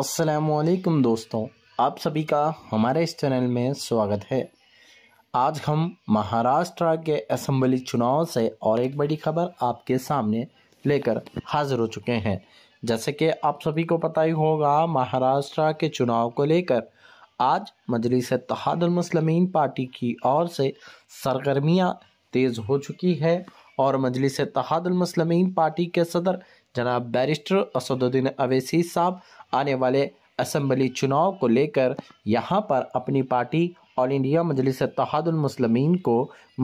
असलकम दोस्तों आप सभी का हमारे इस चैनल में स्वागत है आज हम महाराष्ट्र के असम्बली चुनाव से और एक बड़ी खबर आपके सामने लेकर हाजिर हो चुके हैं जैसे कि आप सभी को पता ही होगा महाराष्ट्र के चुनाव को लेकर आज मजलिस तहादलमसलमिन पार्टी की ओर से सरगर्मियाँ तेज़ हो चुकी है और मजलिस तहादमसलमिन पार्टी के सदर जनाब बैरिस्टर असदुद्दीन अवैसी साहब आने वाले असम्बली चुनाव को लेकर यहाँ पर अपनी party all India Majlis Ittehadul Muslimeen को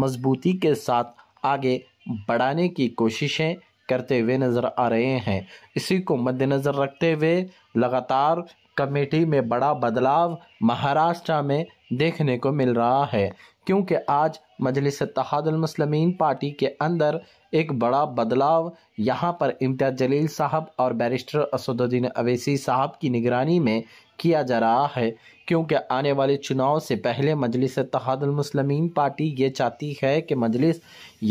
मजबूती के साथ आगे बढ़ाने की कोशिशें करते हुए नज़र आ रहे हैं इसी को मद्देनज़र रखते हुए लगातार कमेटी में बड़ा बदलाव महाराष्ट्र में देखने को मिल रहा है क्योंकि आज मजलिस तहादमसलमिन पार्टी के अंदर एक बड़ा बदलाव यहाँ पर इम्तियाज जलील साहब और बैरिस्टर असदुद्दीन अवैसी साहब की निगरानी में किया जा रहा है क्योंकि आने वाले चुनाव से पहले मजलिस तहादमसलमिन पार्टी ये चाहती है कि मजलिस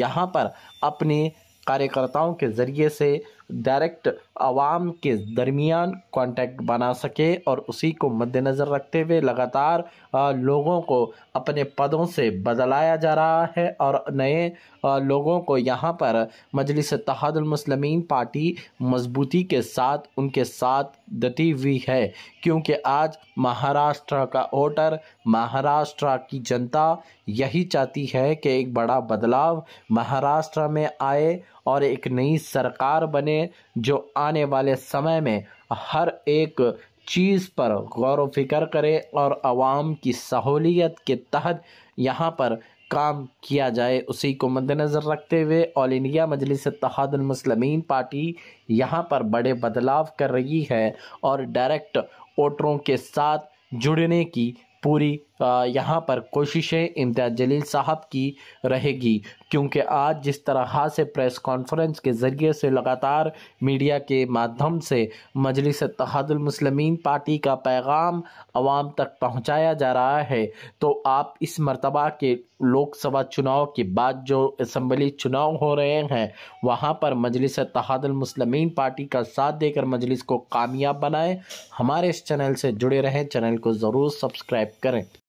यहाँ पर अपने कार्यकर्ताओं के ज़रिए से डायरेक्ट आवाम के दरमियान कांटेक्ट बना सके और उसी को मद्देनज़र रखते हुए लगातार लोगों को अपने पदों से बदलाया जा रहा है और नए लोगों को यहाँ पर मजलिस तहदमसलमिन पार्टी मजबूती के साथ उनके साथ गति हुई है क्योंकि आज महाराष्ट्र का वोटर महाराष्ट्र की जनता यही चाहती है कि एक बड़ा बदलाव महाराष्ट्र में आए और एक नई सरकार बने जो आने वाले समय में हर एक चीज़ पर गौर व फिक्र करे और आवाम की सहूलियत के तहत यहाँ पर काम किया जाए उसी को मद्देनज़र रखते हुए all India Majlis Ittehadul Muslimeen party यहाँ पर बड़े बदलाव कर रही है और डायरेक्ट वोटरों के साथ जुड़ने की पूरी यहाँ पर कोशिशें इम्तियाज़ जलील साहब की रहेगी क्योंकि आज जिस तरह से प्रेस कॉन्फ्रेंस के ज़रिए से लगातार मीडिया के माध्यम से मजलिस तहदुलमसलमिन पार्टी का पैगाम आवाम तक पहुँचाया जा रहा है तो आप इस मरतबा के लोकसभा चुनाव के बाद जो इसम्बली चुनाव हो रहे हैं वहाँ पर मजलिस तहदुलमसलमिन पार्टी का साथ देकर मजलिस को कामयाब बनाएं हमारे इस चैनल से जुड़े रहें चैनल को ज़रूर सब्सक्राइब करें